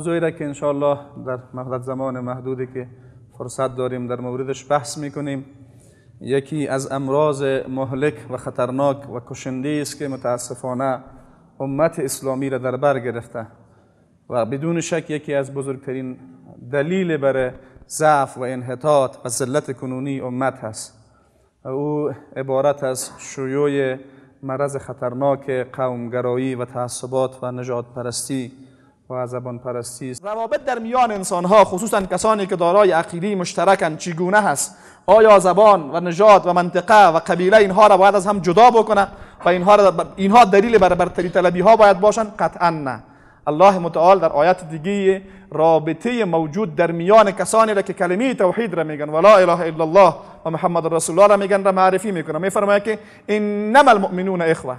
موضوعی را که انشاءالله در مقدر زمان محدودی که فرصت داریم در موردش بحث میکنیم یکی از امراض مهلک و خطرناک و کشنده است که متاسفانه امت اسلامی را در بر گرفته و بدون شک یکی از بزرگترین دلیل بر ضعف و انحطاط و ذلت کنونی امت هست او عبارت از شیوع مرض خطرناک قومگرایی و تعصبات و نجات پرستی و زبان پرستی روابط در میان انسان ها خصوصا کسانی که دارای عقیده مشترکن چگونه هست آیا زبان و نژاد و منطقه و قبیله اینها را باید از هم جدا بکنه و اینها اینها دلیل بر برتری طلبی ها باید باشن قطعا نه الله متعال در آیت دیگه رابطه موجود در میان کسانی را که کلمه توحید را میگن ولا اله الا الله و محمد رسول الله را میگن را معرفی میکنه میفرماید که انما المؤمنون اخوه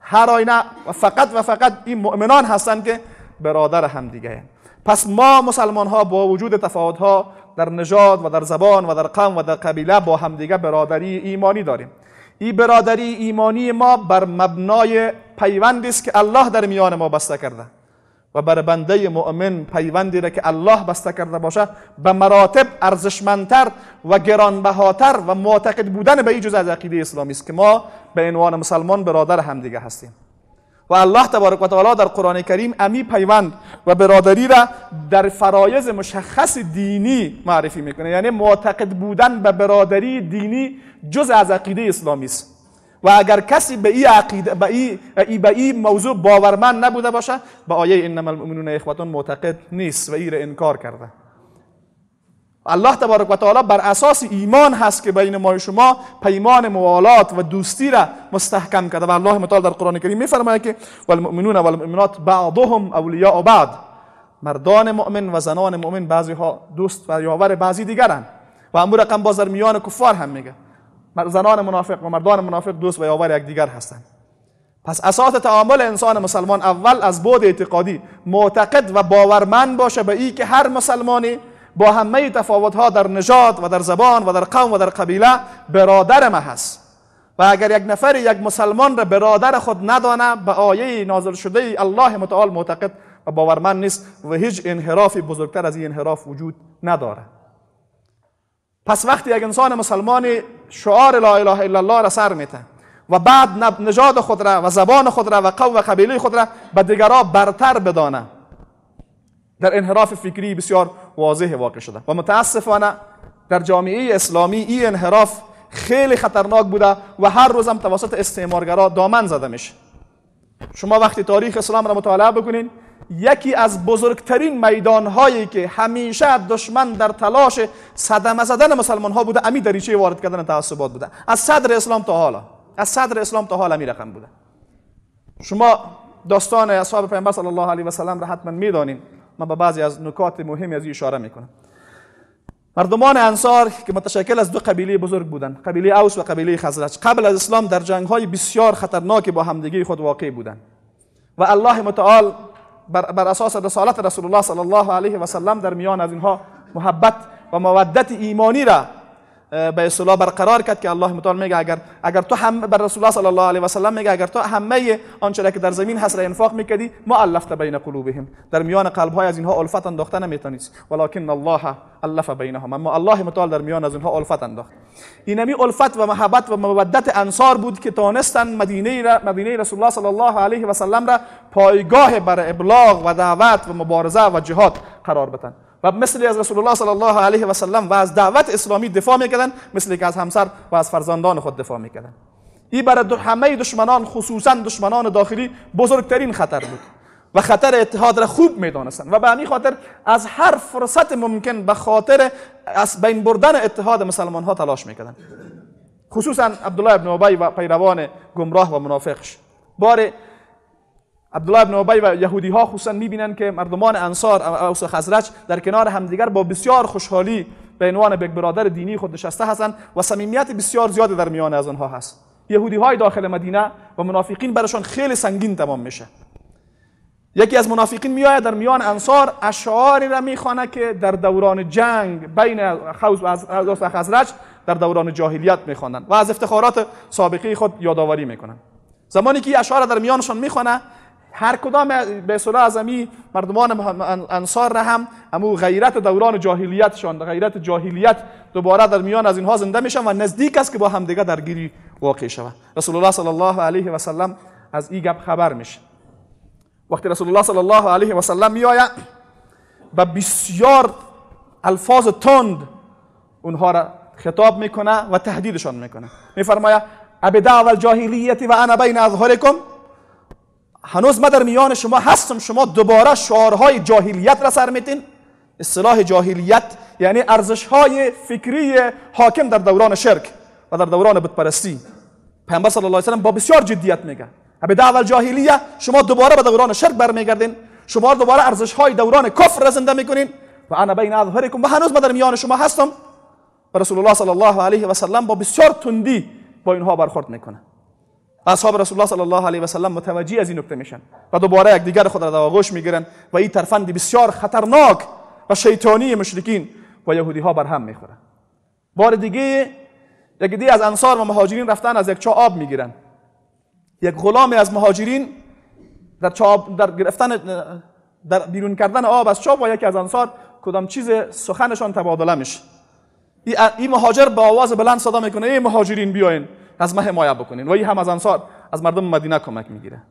هر آینه فقط و فقط این مؤمنان هستند که برادر هم دیگه پس ما مسلمان ها با وجود تفاوت ها در نژاد و در زبان و در قوم و در قبیله با همدیگه برادری ایمانی داریم این برادری ایمانی ما بر مبنای پیوندی است که الله در میان ما بسته کرده و بر بنده مؤمن پیوندی را که الله بسته کرده باشه به مراتب ارزشمندتر و گرانبهاتر و معتقد بودن به این جزء از عقیده اسلامی است که ما به عنوان مسلمان برادر همدیگه هستیم و الله تبارک و تعالی در قرآن کریم امی پیوند و برادری را در فرایز مشخص دینی معرفی میکنه یعنی معتقد بودن به برادری دینی جز از عقیده اسلامی است و اگر کسی به این عقیده به ای به این موضوع باورمند نبوده باشه به با آیه انما المؤمنون اخوتون معتقد نیست و این را انکار کرده الله تبارک و تعالی بر اساس ایمان هست که بین ما و شما پیمان موالات و دوستی را مستحکم کرده و الله متعال در قرآن کریم میفرماید که والمؤمنون والمؤمنات بعضهم اولیاء بعض مردان مؤمن و زنان مؤمن بعضی ها دوست و یاور بعضی هم و امور رقم باز میان کفار هم میگه زنان منافق و مردان منافق دوست و یاور دیگر هستند پس اساس تعامل انسان مسلمان اول از بود اعتقادی معتقد و باورمند باشه به ای که هر مسلمانی با همه تفاوت ها در نژاد و در زبان و در قوم و در قبیله برادر ما هست و اگر یک نفر یک مسلمان را برادر خود ندانه به آیه نازل شده الله متعال معتقد و باورمند نیست و هیچ انحرافی بزرگتر از این انحراف وجود نداره پس وقتی یک انسان مسلمانی شعار لا اله الا الله را سر میته و بعد نژاد خود را و زبان خود را و قوم و قبیله خود را به دیگران برتر بدانه در انحراف فکری بسیار واضح واقع شده و متاسفانه در جامعه اسلامی این انحراف خیلی خطرناک بوده و هر روزم توسط استعمارگرا دامن زده میشه شما وقتی تاریخ اسلام را مطالعه بکنین یکی از بزرگترین میدان هایی که همیشه دشمن در تلاش صدمه زدن مسلمان ها بوده امی دریچه وارد کردن تعصبات بوده از صدر اسلام تا حالا از صدر اسلام تا حالا می رقم بوده شما داستان اصحاب پیامبر صلی الله علیه و سلم را حتما میدانین ما به بعضی از نکات مهمی از اشاره میکنم مردمان انصار که متشکل از دو قبیله بزرگ بودند قبیله اوس و قبیله خزرج قبل از اسلام در جنگ های بسیار خطرناک با همدیگه خود واقع بودند و الله متعال بر, اساس رسالت رسول الله صلی الله علیه و سلم در میان از اینها محبت و مودت ایمانی را به اصطلاح برقرار کرد که الله متعال میگه اگر اگر تو هم بر رسول الله صلی الله علیه و سلم میگه اگر تو همه آنچه که در زمین هست را انفاق میکردی ما الفت بین قلوبهم در میان قلب های از اینها الفت انداخته نمیتونید ولکن الله الف بینهم اما الله متعال در میان از اینها الفت انداخت اینمی الفت و محبت و مودت انصار بود که تانستن مدینه را مدینه رسول الله صلی الله علیه و سلم را پایگاه بر ابلاغ و دعوت و مبارزه و جهاد قرار بدن و مثلی از رسول الله صلی الله علیه و سلم و از دعوت اسلامی دفاع میکردن مثلی که از همسر و از فرزندان خود دفاع میکردن این برای همه دشمنان خصوصا دشمنان داخلی بزرگترین خطر بود و خطر اتحاد را خوب میدانستند و به همین خاطر از هر فرصت ممکن به خاطر از بین بردن اتحاد مسلمان ها تلاش میکردن. خصوصا عبدالله ابن ابی و پیروان گمراه و منافقش بار عبدالله ابن ابی و یهودی ها خصوصا میبینن که مردمان انصار اوس خزرج در کنار همدیگر با بسیار خوشحالی به عنوان یک برادر دینی خود نشسته هستند و صمیمیت بسیار زیاد در میان از آنها هست یهودی های داخل مدینه و منافقین برشان خیلی سنگین تمام میشه یکی از منافقین میآید در میان انصار اشعاری را میخوانه که در دوران جنگ بین خوز و خزرج در دوران جاهلیت میخوانند و از افتخارات سابقه خود یادآوری میکنند زمانی که اشعار در میانشان میخوانه هر کدام به از امی مردمان انصار را هم امو غیرت دوران جاهلیتشان غیرت جاهلیت دوباره در میان از اینها زنده میشن و نزدیک است که با همدیگه درگیری واقع شود رسول الله صلی الله علیه و سلم از این گپ خبر میشه وقتی رسول الله صلی الله علیه و سلم میآید با بسیار الفاظ تند اونها را خطاب میکنه و تهدیدشان میکنه میفرماید ابدا اول جاهلیتی و انا بین اظهرکم هنوز من در میان شما هستم شما دوباره شعارهای جاهلیت را سر میتین اصطلاح جاهلیت یعنی ارزش های فکری حاکم در دوران شرک و در دوران بتپرستی پیامبر صلی الله علیه و با بسیار جدیت میگه به دعوال جاهلیه شما دوباره به دوران شرک برمیگردین شما دوباره ارزش های دوران کفر را زنده میکنین و انا بین اظهرکم و هنوز من در میان شما هستم و رسول الله صلی الله علیه و سلم با بسیار تندی با اینها برخورد میکنه اصحاب رسول الله صلی الله علیه و سلم متوجه از این نکته میشن و دوباره یک دیگر خود را در میگیرن و این ترفند بسیار خطرناک و شیطانی مشرکین و یهودی ها بر هم بار دیگه یک از انصار و مهاجرین رفتن از یک چا آب میگیرن یک غلام از مهاجرین در در گرفتن در بیرون کردن آب از چا با یکی از انصار کدام چیز سخنشان تبادله میشه این مهاجر به آواز بلند صدا میکنه ای مهاجرین بیاین از ما حمایت بکنین و این هم از انصار از مردم مدینه کمک میگیره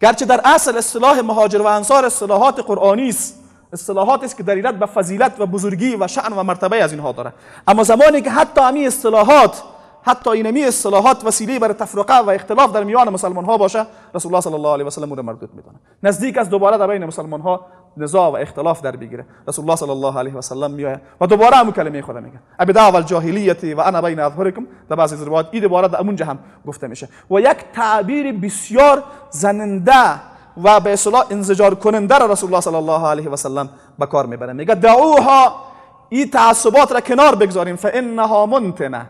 گرچه در اصل اصطلاح مهاجر و انصار اصطلاحات قرآنی است اصطلاحات است که دریلت به فضیلت و بزرگی و شأن و مرتبه از اینها داره اما زمانی که حتی امی اصطلاحات حتی اینمی اصطلاحات وسیله برای تفرقه و اختلاف در میان مسلمان ها باشه رسول الله صلی الله علیه و سلم اون مردود میدونه نزدیک از دوباره در بین مسلمان ها نزاع و اختلاف در بگیره رسول الله صلی الله علیه و سلم میاد و دوباره هم کلمه خدا میگه ابی دعوا الجاهلیت و انا بین اظهرکم در بعضی از روایات این دوباره در اونجا هم گفته میشه و یک تعبیر بسیار زننده و به اصطلاح انزجار کننده را رسول الله صلی الله علیه و سلم به کار میبره میگه دعوها این تعصبات را کنار بگذاریم فانها منتنه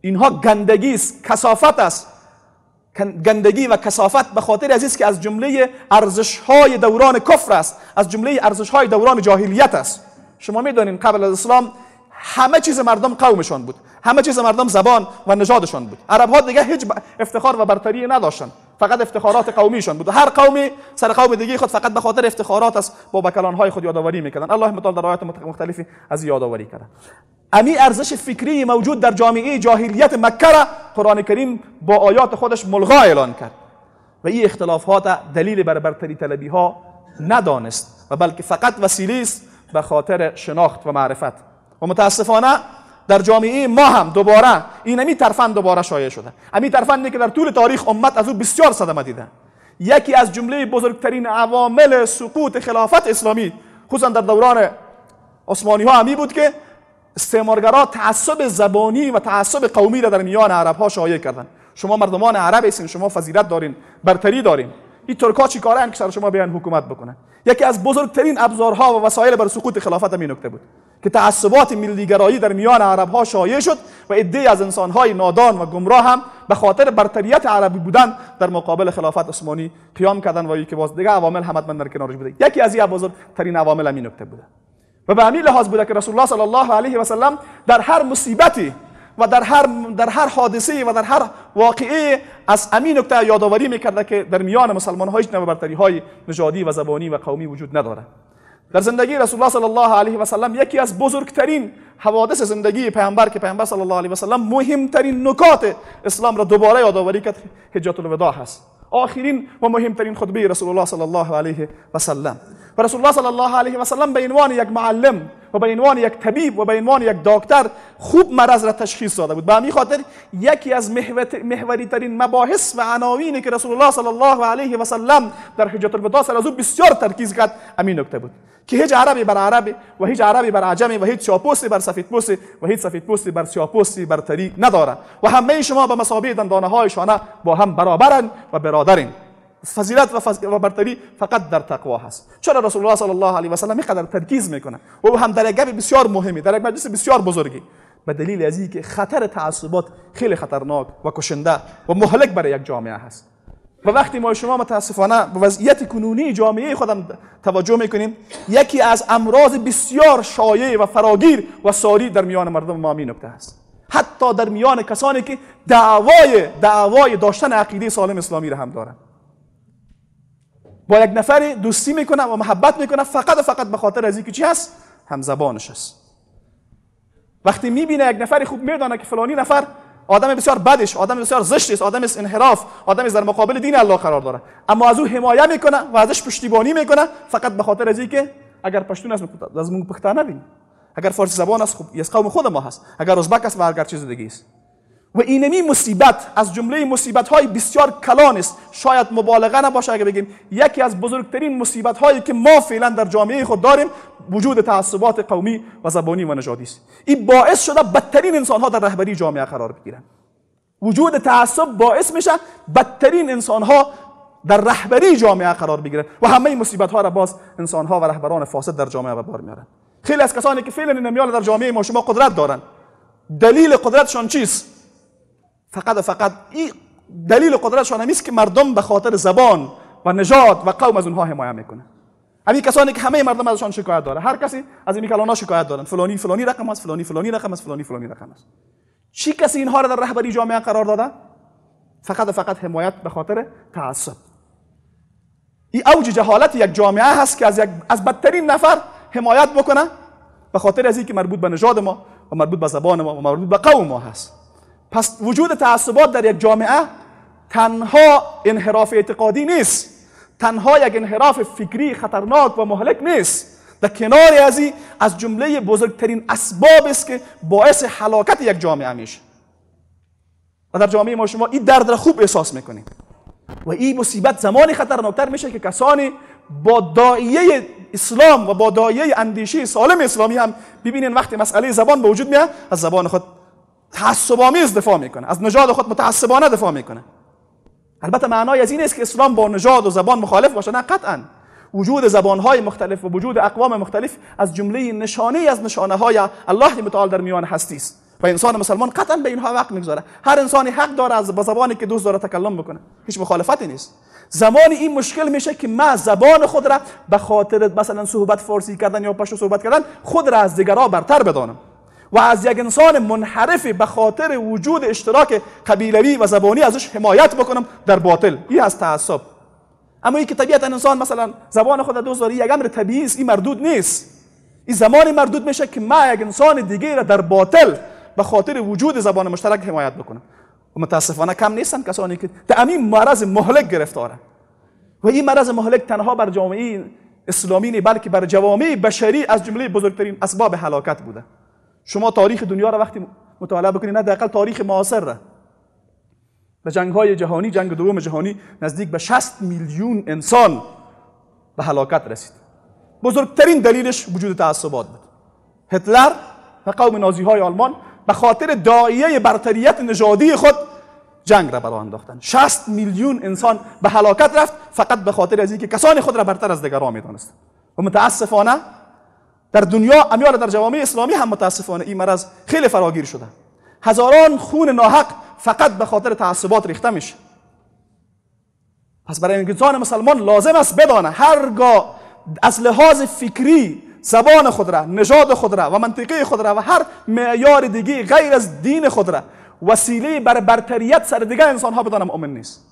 اینها گندگی است کثافت است گندگی و کسافت به خاطر از که از جمله ارزش های دوران کفر است از جمله ارزش های دوران جاهلیت است شما میدانید قبل از اسلام همه چیز مردم قومشان بود همه چیز مردم زبان و نژادشان بود عرب ها دیگه هیچ افتخار و برتری نداشتند فقط افتخارات قومیشان بود هر قومی سر قوم دیگه خود فقط به خاطر افتخارات است با های خود یادآوری میکردن الله متعال در آیات مختلفی از یادآوری کردن امی ارزش فکری موجود در جامعه جاهلیت مکه را قرآن کریم با آیات خودش ملغا اعلان کرد و این اختلافات دلیل بر برتری طلبی ها ندانست و بلکه فقط وسیله است به خاطر شناخت و معرفت و متاسفانه در جامعه ما هم دوباره این امی ترفند دوباره شایع شده امی ترفندی که در طول تاریخ امت از او بسیار صدمه دیده یکی از جمله بزرگترین عوامل سقوط خلافت اسلامی خصوصا در دوران عثمانی ها همی بود که استعمارگرا تعصب زبانی و تعصب قومی را در میان عرب ها شایع کردن شما مردمان عرب هستین شما فضیلت دارین برتری دارین این ترکا چی کارن که سر شما بیان حکومت بکنن یکی از بزرگترین ابزارها و وسایل بر سقوط خلافت هم نکته بود که تعصبات ملیگرایی در میان عرب ها شایع شد و عده از انسان های نادان و گمراه هم به خاطر برتریت عربی بودن در مقابل خلافت عثمانی قیام کردن و یکی باز دیگه عوامل هم من در کنارش بوده یکی از این بزرگ ترین عوامل همین نکته بوده و به همین لحاظ بوده که رسول الله صلی الله علیه و سلم در هر مصیبتی و در هر در هر حادثه و در هر واقعه از امین نکته یادآوری میکرده که در میان مسلمان ها هیچ برتری های نژادی و زبانی و قومی وجود ندارد. در زندگی رسول الله صلی الله علیه و سلم یکی از بزرگترین حوادث زندگی پیامبر که پیامبر صلی الله علیه و سلم مهمترین نکات اسلام را دوباره یادآوری کرد حجت الوداع هست آخرین و مهمترین خطبه رسول الله صلی الله علیه و سلم و رسول الله صلی الله علیه و سلم به عنوان یک معلم و به عنوان یک طبیب و به عنوان یک دکتر خوب مرض را تشخیص داده بود به همین خاطر یکی از محوری ترین مباحث و عناوینی که رسول الله صلی الله علیه و در حجت الوداع سر از او بسیار ترکیز کرد همین نکته بود که هیچ عربی بر عربی و هیچ عربی بر عجمی و هیچ سیاپوستی بر سفیدپوستی و هیچ سفیدپوستی بر بر برتری نداره و همه شما به مسابقه دندانه شانه با هم برابرن و برادرین فضیلت و, و برتری فقط در تقوا هست چرا رسول الله صلی الله علیه و سلم اینقدر ترکیز میکنه و هم در یک بسیار مهمی در یک مجلس بسیار بزرگی به دلیل از که خطر تعصبات خیلی خطرناک و کشنده و مهلک برای یک جامعه هست و وقتی ما شما متاسفانه به وضعیت کنونی جامعه خودم توجه میکنیم یکی از امراض بسیار شایع و فراگیر و ساری در میان مردم ما می نکته است حتی در میان کسانی که دعوای دعوای داشتن عقیده سالم اسلامی را هم دارند با یک نفری دوستی میکنه و محبت میکنه فقط و فقط به خاطر از اینکه چی هست هم زبانش است وقتی میبینه یک نفری خوب میدانه که فلانی نفر آدم بسیار بدش آدم بسیار زشت است آدم از انحراف آدم در مقابل دین الله قرار داره اما از او حمایت میکنه و ازش پشتیبانی میکنه فقط به خاطر از که اگر پشتون است از مون پختانه اگر فارسی زبان است خب از قوم خود ما هست اگر ازبک است و اگر چیز دیگه است و اینمی مصیبت از جمله مصیبت های بسیار کلان است شاید مبالغه نباشه اگه بگیم یکی از بزرگترین مصیبت هایی که ما فعلا در جامعه خود داریم وجود تعصبات قومی و زبانی و نژادی است این باعث شده بدترین انسان در رهبری جامعه قرار بگیرن وجود تعصب باعث میشه بدترین انسان ها در رهبری جامعه قرار بگیرن و همه مصیبت ها را باز انسان و رهبران فاسد در جامعه به بار خیلی از کسانی که فعلا نمیال در جامعه ما شما قدرت دارن دلیل قدرتشان چیست فقط و فقط این دلیل قدرتشان است که مردم به خاطر زبان و نژاد و قوم از اونها حمایت میکنه همین کسانی که همه مردم ازشان شکایت داره هر کسی از این کلانا شکایت دارن فلانی فلانی رقم است فلانی فلانی رقم است فلانی فلانی رقم است چی کسی اینها را در رهبری جامعه قرار داده فقط و فقط حمایت به خاطر تعصب این اوج جهالت یک جامعه هست که از یک از بدترین نفر حمایت بکنه به خاطر از اینکه مربوط به نژاد ما و مربوط به زبان ما و مربوط به قوم ما هست پس وجود تعصبات در یک جامعه تنها انحراف اعتقادی نیست تنها یک انحراف فکری خطرناک و مهلک نیست در کنار از از جمله بزرگترین اسباب است که باعث حلاکت یک جامعه میشه و در جامعه ما شما این درد را خوب احساس میکنید و این مصیبت زمانی خطرناکتر میشه که کسانی با داعیه اسلام و با داعیه اندیشه سالم اسلامی هم ببینین وقتی مسئله زبان به وجود میاد از زبان خود از دفاع میکنه از نژاد خود متعصبانه دفاع میکنه البته معنای از این است که اسلام با نژاد و زبان مخالف باشه نه قطعا وجود زبان های مختلف و وجود اقوام مختلف از جمله نشانه از نشانه های الله متعال در میان هستی است و انسان مسلمان قطعا به اینها وقت میگذاره هر انسانی حق داره از زبانی که دوست داره تکلم بکنه هیچ مخالفتی نیست زمان این مشکل میشه که ما زبان خود را به خاطر مثلا صحبت فارسی کردن یا پشتو صحبت کردن خود را از دیگرها برتر بدانم و از یک انسان منحرف به خاطر وجود اشتراک قبیلوی و زبانی ازش حمایت بکنم در باطل این از تعصب اما این طبیعت انسان مثلا زبان خود دوست داره یک امر طبیعی است این مردود نیست این زمانی مردود میشه که ما یک انسان دیگه را در باطل به خاطر وجود زبان مشترک حمایت بکنم و متاسفانه کم نیستن کسانی که در امین مرض مهلک گرفتاره. و این مرض مهلک تنها بر جامعه اسلامی نه بلکه بر جوامع بشری از جمله بزرگترین اسباب هلاکت بوده شما تاریخ دنیا را وقتی مطالعه بکنید نه دقیقا تاریخ معاصر را به جنگ های جهانی جنگ دوم جهانی نزدیک به 60 میلیون انسان به هلاکت رسید بزرگترین دلیلش وجود تعصبات بود هتلر و قوم نازی های آلمان به خاطر داعیه برتریت نژادی خود جنگ را برا انداختن 60 میلیون انسان به هلاکت رفت فقط به خاطر از اینکه کسان خود را برتر از دیگران میدانستند و متاسفانه در دنیا امیال در جوامع اسلامی هم متاسفانه این مرض خیلی فراگیر شده هزاران خون ناحق فقط به خاطر تعصبات ریخته میشه پس برای انسان مسلمان لازم است بدانه هرگاه از لحاظ فکری زبان خود را نژاد خود را و منطقه خود را و هر معیار دیگه غیر از دین خود را وسیله بر برتریت سر دیگه انسان ها بدانم امن نیست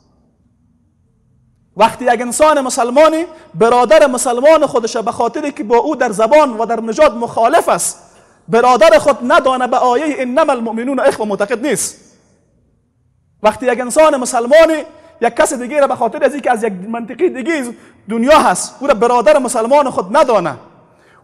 وقتی یک انسان مسلمانی برادر مسلمان خودش به خاطری که با او در زبان و در نژاد مخالف است برادر خود ندانه به آیه انما المؤمنون اخوه معتقد نیست وقتی یک انسان مسلمانی یک کس دیگه را به خاطر از اینکه از یک منطقی دیگه دنیا هست او را برادر مسلمان خود ندانه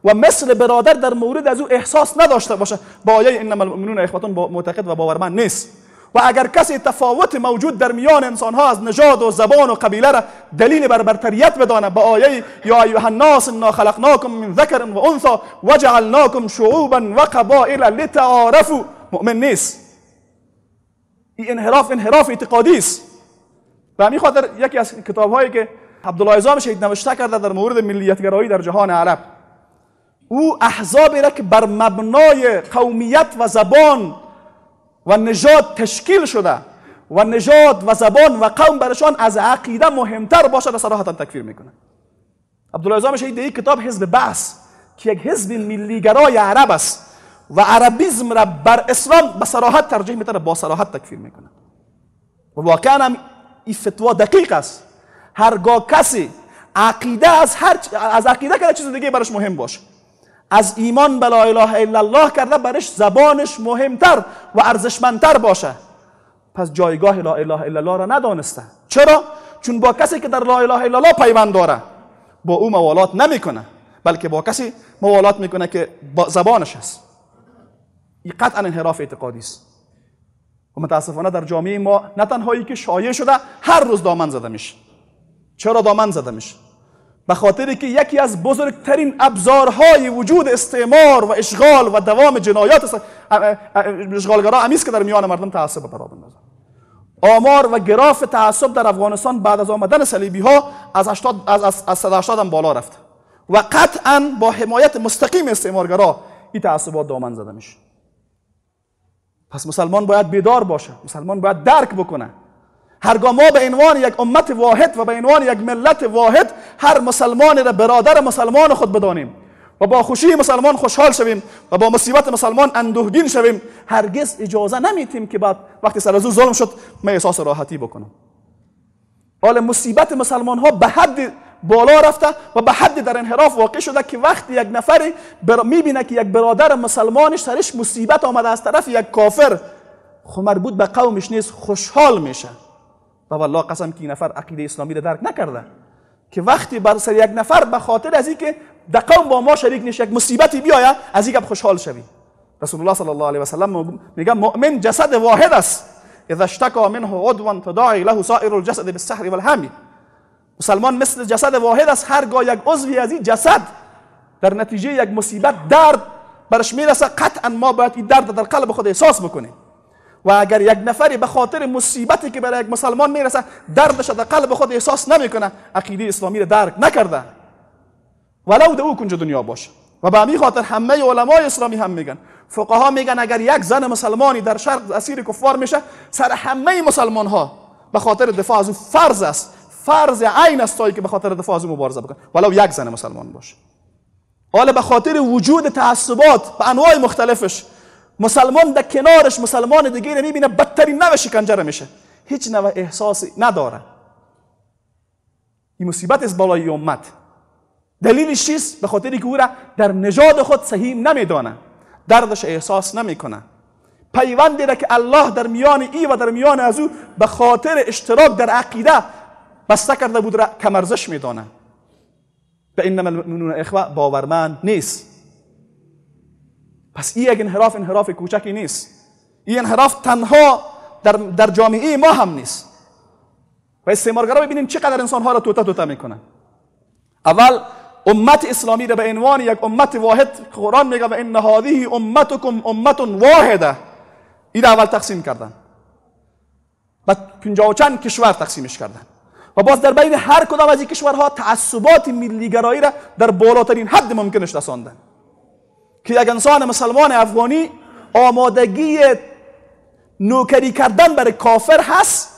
و مثل برادر در مورد از او احساس نداشته باشه با آیه انما المؤمنون اخوتون معتقد و باورمند نیست و اگر کسی تفاوت موجود در میان انسان از نژاد و زبان و قبیله را دلیل بر برتریت بدانه به آیه یا ایها الناس انا خلقناکم من ذکر و و جعلناکم شعوبا و قبائل لتعارفوا مؤمن نیست این انحراف انحراف اعتقادی است و همین خاطر یکی از کتاب هایی که عبدالله ازام شهید نوشته کرده در مورد ملیتگرایی در جهان عرب او احزاب را که بر مبنای قومیت و زبان و نژاد تشکیل شده و نژاد و زبان و قوم برشان از عقیده مهمتر باشد صراحتا تکفیر میکنه عبدالله ازام شهید یک کتاب حزب بحث که یک حزب ملیگرای عرب است و عربیزم را بر اسلام به صراحت ترجیح و با صراحت تکفیر میکنه و واقعا هم این فتوا دقیق است هرگاه کسی عقیده از هر از عقیده که چیز دیگه برش مهم باشه از ایمان لا اله الا الله کرده برش زبانش مهمتر و ارزشمندتر باشه پس جایگاه لا اله الا الله را ندانسته چرا چون با کسی که در لا اله الا الله پیوند داره با او موالات نمیکنه بلکه با کسی موالات میکنه که با زبانش است این قطعا انحراف اعتقادی است و متاسفانه در جامعه ما نه تنهایی که شایع شده هر روز دامن زده میشه چرا دامن زده میشه به خاطر که یکی از بزرگترین ابزارهای وجود استعمار و اشغال و دوام جنایات اشغالگرا امیست که در میان مردم تعصب به برابر آمار و گراف تعصب در افغانستان بعد از آمدن صلیبی ها از 80 از 180 هم بالا رفت و قطعا با حمایت مستقیم استعمارگرا این تعصبات دامن زده میشه پس مسلمان باید بیدار باشه مسلمان باید درک بکنه هرگاه ما به عنوان یک امت واحد و به عنوان یک ملت واحد هر مسلمان را برادر مسلمان خود بدانیم و با خوشی مسلمان خوشحال شویم و با مصیبت مسلمان اندوهگین شویم هرگز اجازه نمیتیم که بعد وقتی سر ازو ظلم شد من احساس راحتی بکنم حال مصیبت مسلمان ها به حد بالا رفته و به حد در انحراف واقع شده که وقتی یک نفری بر... میبینه که یک برادر مسلمانش سرش مصیبت آمده از طرف یک کافر خمر بود به قومش نیست خوشحال میشه و والله قسم که نفر عقیده اسلامی رو درک نکرده که وقتی بر سر یک نفر به خاطر از اینکه دقام با ما شریک نشه یک مصیبتی بیاید از این خوشحال شوی رسول الله صلی الله علیه و سلم میگه مؤمن جسد واحد است اذا اشتكى منه عضوا تداعی له سائر الجسد بالسحر والهم مسلمان مثل جسد واحد است هرگاه یک عضوی از این جسد در نتیجه یک مصیبت درد برش میرسه قطعا ما باید این درد در قلب خود احساس بکنیم و اگر یک نفری به خاطر مصیبتی که برای یک مسلمان میرسه دردش در قلب خود احساس نمیکنه عقیده اسلامی را درک نکرده ولو ده او کنج دنیا باشه و به همین خاطر همه علمای اسلامی هم میگن فقها میگن اگر یک زن مسلمانی در شرق اسیر کفار میشه سر همه مسلمان ها به خاطر دفاع از او فرض است فرض عین است که به خاطر دفاع از او مبارزه بکنه ولو یک زن مسلمان باشه حالا به خاطر وجود تعصبات به انواع مختلفش مسلمان در کنارش مسلمان دیگه رو میبینه بدترین نوع شکنجه میشه هیچ نوع احساسی نداره این مصیبت از بالای امت دلیلش چیست به خاطر که او را در نژاد خود صحیح نمیدانه دردش احساس نمیکنه پیوندی را که الله در میان ای و در میان از او به خاطر اشتراک در عقیده بسته کرده بود را کمرزش میدانه به این المؤمنون اخوه باورمند نیست پس این یک انحراف انحراف کوچکی نیست این انحراف تنها در, در جامعه ما هم نیست و استعمارگرا ببینیم چقدر انسان ها را توتا توتا میکنن اول امت اسلامی را به عنوان یک امت واحد قرآن میگه و ان هذه امتکم امت واحده این اول تقسیم کردن و پنجاه و چند کشور تقسیمش کردن و باز در بین هر کدام از این کشورها تعصبات ملیگرایی را در بالاترین حد ممکنش رساندن که یک انسان مسلمان افغانی آمادگی نوکری کردن برای کافر هست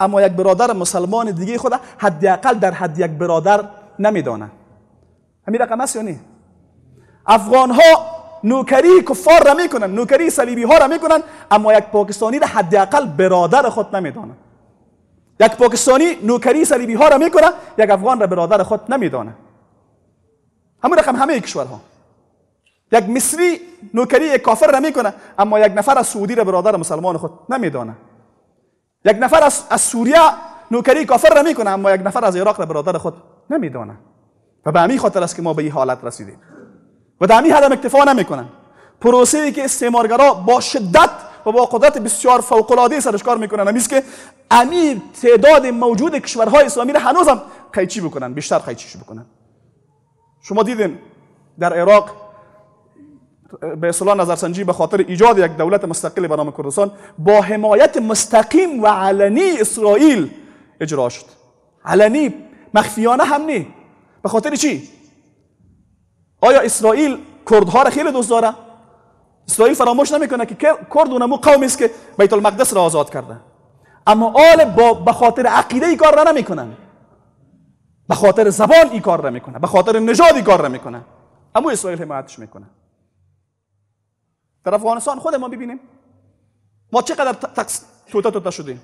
اما یک برادر مسلمان دیگه خود حداقل در حد یک برادر نمیدانه همین رقم است یا افغان ها نوکری کفار را میکنن نوکری صلیبی ها را میکنن اما یک پاکستانی را حداقل برادر خود نمیدانه یک پاکستانی نوکری صلیبی ها را میکنه یک افغان را برادر خود نمیدانه همون رقم همه کشورها یک مصری نوکری یک کافر را میکنه اما یک نفر از سعودی را برادر مسلمان خود نمیدانه یک نفر از, از سوریه نوکری کافر را میکنه اما یک نفر از عراق را برادر خود نمیدانه و به همین خاطر است که ما به این حالت رسیدیم و در همین حدم اکتفا نمیکنن پروسه ای که استعمارگرا با شدت و با قدرت بسیار فوق العاده سرش کار میکنن که امیر تعداد موجود کشورهای اسلامی را هنوزم قیچی بکنن بیشتر قیچیش بکنن شما دیدین در عراق به اصطلاح نظرسنجی به خاطر ایجاد یک دولت مستقل به نام کردستان با حمایت مستقیم و علنی اسرائیل اجرا شد علنی مخفیانه هم نی به خاطر چی آیا اسرائیل کردها را خیلی دوست داره اسرائیل فراموش نمیکنه که کرد اونمو قومی است که بیت المقدس را آزاد کرده اما آل با به خاطر عقیده ای کار را نمیکنن به خاطر زبان ای کار را میکنه به خاطر نژاد ای کار را میکنه اما اسرائیل حمایتش میکنه در افغانستان خود ما ببینیم ما چقدر تکس توتا توتا شدیم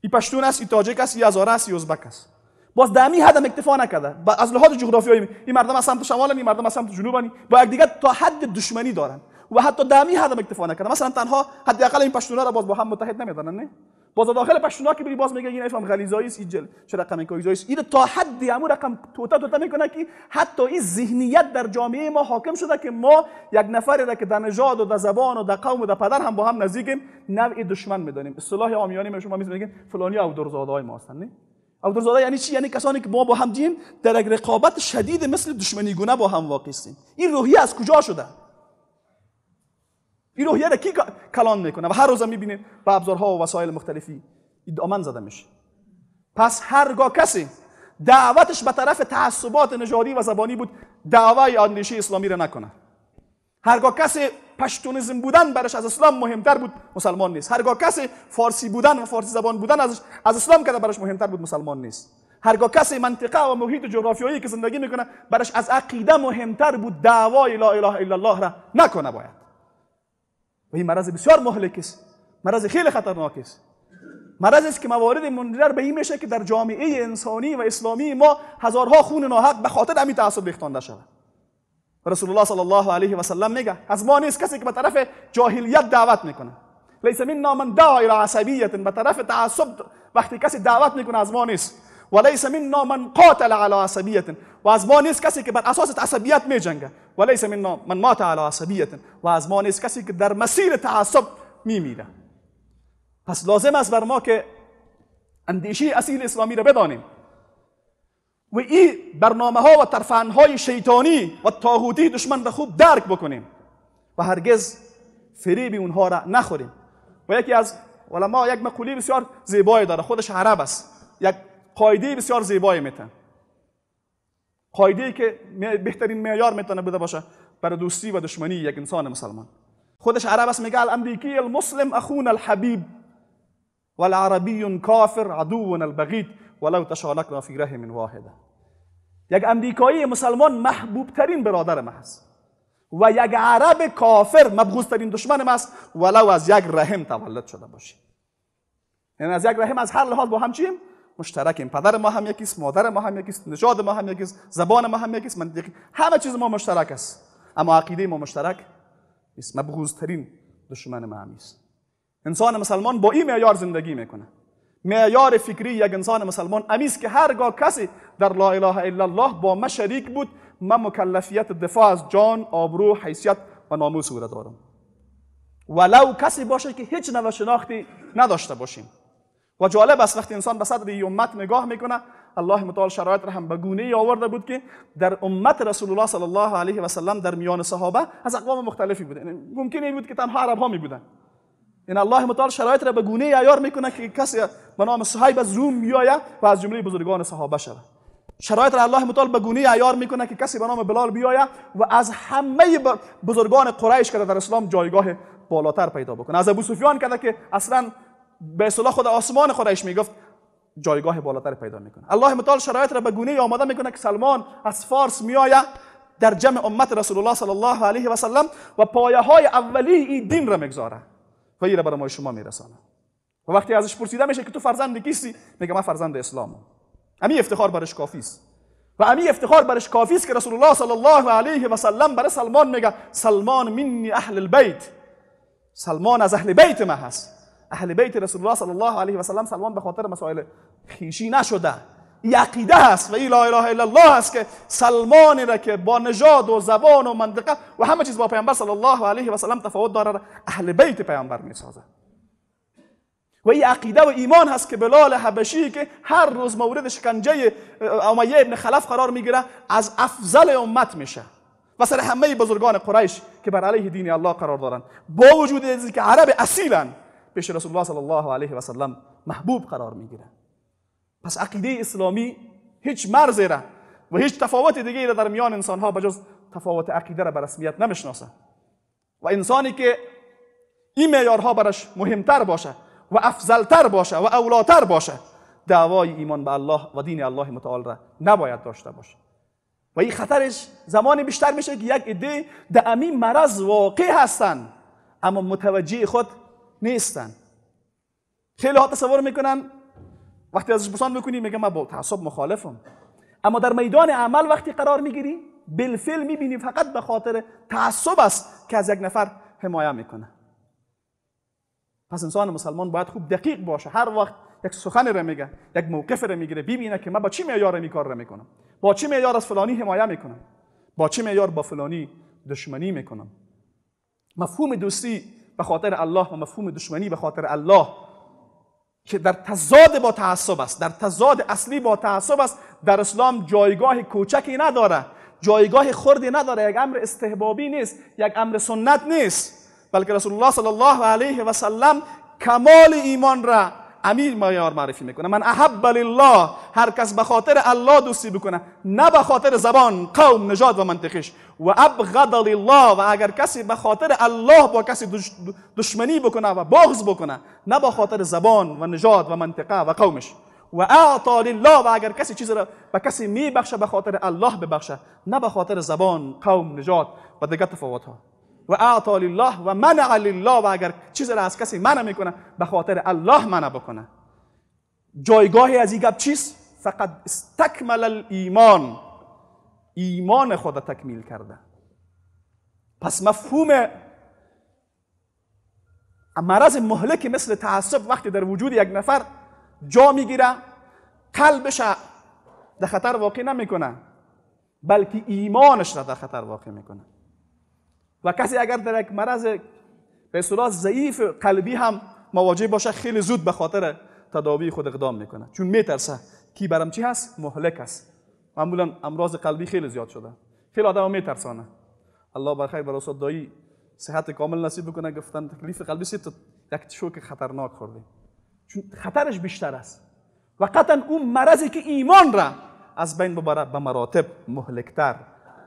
ای پشتون است ای تاجیک است ای هزاره است ای ازبک است باز دمی هم اکتفا نکرده از لحاظ جغرافیایی این مردم از سمت شمال این مردم از سمت جنوب با یک تا حد دشمنی دارن و حتی دامی هم اکتفا نکرده مثلا تنها حداقل این پشتونا را باز با هم متحد نمیدانن نه باز داخل پشتونا که بری باز میگه این رقم غلیظایی است این چه رقم کویزایی است این تا حدی همون رقم توتا توتا میکنه که حتی این ذهنیت در جامعه ما حاکم شده که ما یک نفری را که در نژاد و در زبان و در قوم و در پدر هم با هم نزدیکیم نوع دشمن میدانیم اصطلاح عامیانه ما شما میگین فلانی او درزادای ما هستن نه عبدالزاده یعنی چی یعنی کسانی که ما با هم دیم در رقابت شدید مثل دشمنی گونه با هم واقع هستیم این روحیه از کجا شده این روحیه کی کلان میکنه و هر روزم میبینه با ابزارها و وسایل مختلفی دامن زده میشه پس هرگاه کسی دعوتش به طرف تعصبات نژادی و زبانی بود دعوای اندیشه اسلامی را نکنه هرگاه کسی پشتونیزم بودن برش از اسلام مهمتر بود مسلمان نیست هرگاه کسی فارسی بودن و فارسی زبان بودن از اسلام کده برش مهمتر بود مسلمان نیست هرگاه کسی منطقه و محیط جغرافیایی که زندگی میکنه برش از عقیده مهمتر بود دعوای لا اله الا الله را نکنه باید و این مرض بسیار مهلک است مرض خیلی خطرناک است مرض است که موارد منجر به این میشه که در جامعه انسانی و اسلامی ما هزارها خون ناحق به خاطر همین تعصب ریختانده شود رسول الله صلی الله علیه و سلم میگه از ما نیست کسی که به طرف جاهلیت دعوت میکنه لیس منا من دعا الی عصبیت به طرف تعصب وقتی کسی دعوت میکنه از ما نیست ولیس منا من قاتل علی عصبیت و از ما نیست کسی که بر اساس عصبیت می جنگه ولیس منا من مات علی عصبیت و از ما کسی که در مسیر تعصب می پس لازم است بر ما که اندیشه اصیل اسلامی را بدانیم و ای برنامه ها و ترفند های شیطانی و تاغوتی دشمن را خوب درک بکنیم و هرگز فریب اونها را نخوریم و یکی از علما یک مقوله بسیار زیبای داره خودش عرب است یک قایده بسیار زیبایی میتن قایده که بهترین معیار میتونه بوده باشه برای دوستی و دشمنی یک انسان مسلمان خودش عرب است میگه الامریکی المسلم اخون الحبیب والعربی کافر عدو البغید ولو تشارکنا فی رحم واحده یک امریکایی مسلمان محبوب ترین برادر ما هست و یک عرب کافر مبغوز ترین دشمن ما است ولو از یک رحم تولد شده باشه. یعنی از یک رحم از هر لحاظ با هم چیم مشترکیم پدر ما هم یکیست مادر ما هم یکیست نژاد ما هم یکیست زبان ما هم یکیست منطق همه چیز ما مشترک است اما عقیده ما مشترک نیست مبغوزترین دشمن ما است انسان مسلمان با این معیار زندگی میکنه معیار فکری یک انسان مسلمان امیست که هرگاه کسی در لا اله الا الله با ما شریک بود من مکلفیت دفاع از جان آبرو حیثیت و ناموس او را دارم ولو کسی باشه که هیچ نوشناختی نداشته باشیم و جالب است وقتی انسان به صدر امت نگاه میکنه الله متعال شرایط را هم به گونه آورده بود که در امت رسول الله صلی الله علیه و سلم در میان صحابه از اقوام مختلفی بوده یعنی ممکن بود که تنها عرب ها می بودن این یعنی الله متعال شرایط را به گونه عیار میکنه که کسی به نام صهیب از روم بیاید و از جمله بزرگان صحابه شود شرایط را الله متعال به گونه عیار میکنه که کسی به نام بلال بیاید و از همه بزرگان قریش که در اسلام جایگاه بالاتر پیدا بکنه از ابو سفیان که اصلا به اصطلاح خود آسمان خودش میگفت جایگاه بالاتر پیدا میکنه الله متعال شرایط را به گونه آماده میکنه که سلمان از فارس میآید در جمع امت رسول الله صلی الله علیه و سلم و پایه های اولی این دین را میگذاره و این را برای ما شما میرسانه و وقتی ازش پرسیده میشه که تو فرزند کیستی میگه من فرزند اسلامم همین افتخار برش کافی است و همین افتخار برش کافی است که رسول الله صلی الله علیه و سلم برای سلمان میگه سلمان منی اهل البیت سلمان از اهل بیت ما هست اهل بیت رسول الله صلی الله علیه و سلم سلمان به خاطر مسائل خیشی نشده یقیده هست و ای لا اله الا الله است که سلمان را که با نژاد و زبان و منطقه و همه چیز با پیامبر صلی الله علیه و سلم تفاوت داره اهل بیت پیامبر میسازه و این عقیده و ایمان هست که بلال حبشی که هر روز مورد شکنجه امیه ابن خلف قرار میگیره از افضل امت میشه و سر همه بزرگان قریش که بر علیه دین الله قرار دارن با وجود اینکه عرب اصیلن پیش رسول الله صلی الله علیه و سلم محبوب قرار میگیره پس عقیده اسلامی هیچ مرزی را و هیچ تفاوت دیگه را در میان انسان ها بجز تفاوت عقیده را به رسمیت نمیشناسه و انسانی که این معیارها برش مهمتر باشه و افضلتر باشه و اولاتر باشه دعوای ایمان به الله و دین الله متعال را نباید داشته باشه و این خطرش زمانی بیشتر میشه که یک ایده در مرض واقع هستن اما متوجه خود نیستن خیلی ها تصور میکنن وقتی ازش بسان میکنی میگه من با تعصب مخالفم اما در میدان عمل وقتی قرار میگیری بالفعل میبینی فقط به خاطر تعصب است که از یک نفر حمایه میکنه پس انسان مسلمان باید خوب دقیق باشه هر وقت یک سخن را میگه یک موقف را میگیره ببینه که من با چی معیار این کار را میکنم با چی معیار از فلانی حمایه میکنم با چی معیار با فلانی دشمنی میکنم مفهوم دوستی به خاطر الله و مفهوم دشمنی به خاطر الله که در تضاد با تعصب است در تضاد اصلی با تعصب است در اسلام جایگاه کوچکی نداره جایگاه خردی نداره یک امر استحبابی نیست یک امر سنت نیست بلکه رسول الله صلی الله علیه و سلم کمال ایمان را امیر معیار معرفی میکنه من احب لله هر کس به خاطر الله دوستی بکنه نه به خاطر زبان قوم نجات و منطقش و ابغض لله و اگر کسی به خاطر الله با کسی دشمنی بکنه و بغض بکنه نه به خاطر زبان و نجات و منطقه و قومش و اعطا لله و اگر کسی چیز را به کسی میبخشه به خاطر الله ببخشه نه به خاطر زبان قوم نجات و دیگر تفاوت ها و اعطا لله و منع لله و اگر چیزی را از کسی منع میکنه به خاطر الله منع بکنه جایگاهی از این گپ چیست فقط استکمل الایمان ایمان خود تکمیل کرده پس مفهوم مرض مهلک مثل تعصب وقتی در وجود یک نفر جا میگیره قلبش در خطر واقع نمیکنه بلکه ایمانش را در خطر واقع میکنه و کسی اگر در یک مرض به صورت ضعیف قلبی هم مواجه باشه خیلی زود به خاطر تداوی خود اقدام میکنه چون میترسه کی برم چی هست مهلک است معمولا امراض قلبی خیلی زیاد شده خیلی آدم میترسانه الله برخیر بر دایی صحت کامل نصیب بکنه گفتن تکلیف قلبی سی یک شوک خطرناک خورده چون خطرش بیشتر است و قطعا اون مرضی که ایمان را از بین ببره به مراتب مهلکتر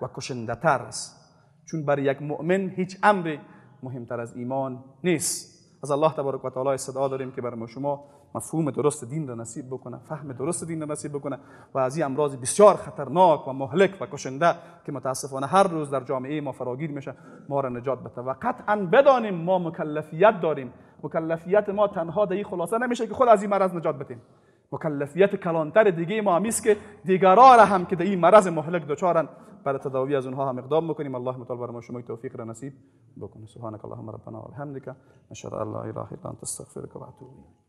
و کشندتر است چون برای یک مؤمن هیچ امر مهمتر از ایمان نیست از الله تبارک و تعالی صدا داریم که بر ما شما مفهوم درست دین را نصیب بکنه فهم درست دین را نصیب بکنه و از این امراض بسیار خطرناک و مهلک و کشنده که متاسفانه هر روز در جامعه ما فراگیر میشه ما را نجات بده و قطعا بدانیم ما مکلفیت داریم مکلفیت ما تنها در این خلاصه نمیشه که خود از این مرض نجات بدیم مکلفیت کلانتر دیگه ما همیست که دیگران هم که در این مرض مهلک دچارن برای تداوی از اونها هم اقدام بکنیم الله متعال بر ما شما توفیق را نصیب بکنه سبحانك اللهم ربنا و نشهد ان لا اله الا انت استغفرك و اتوب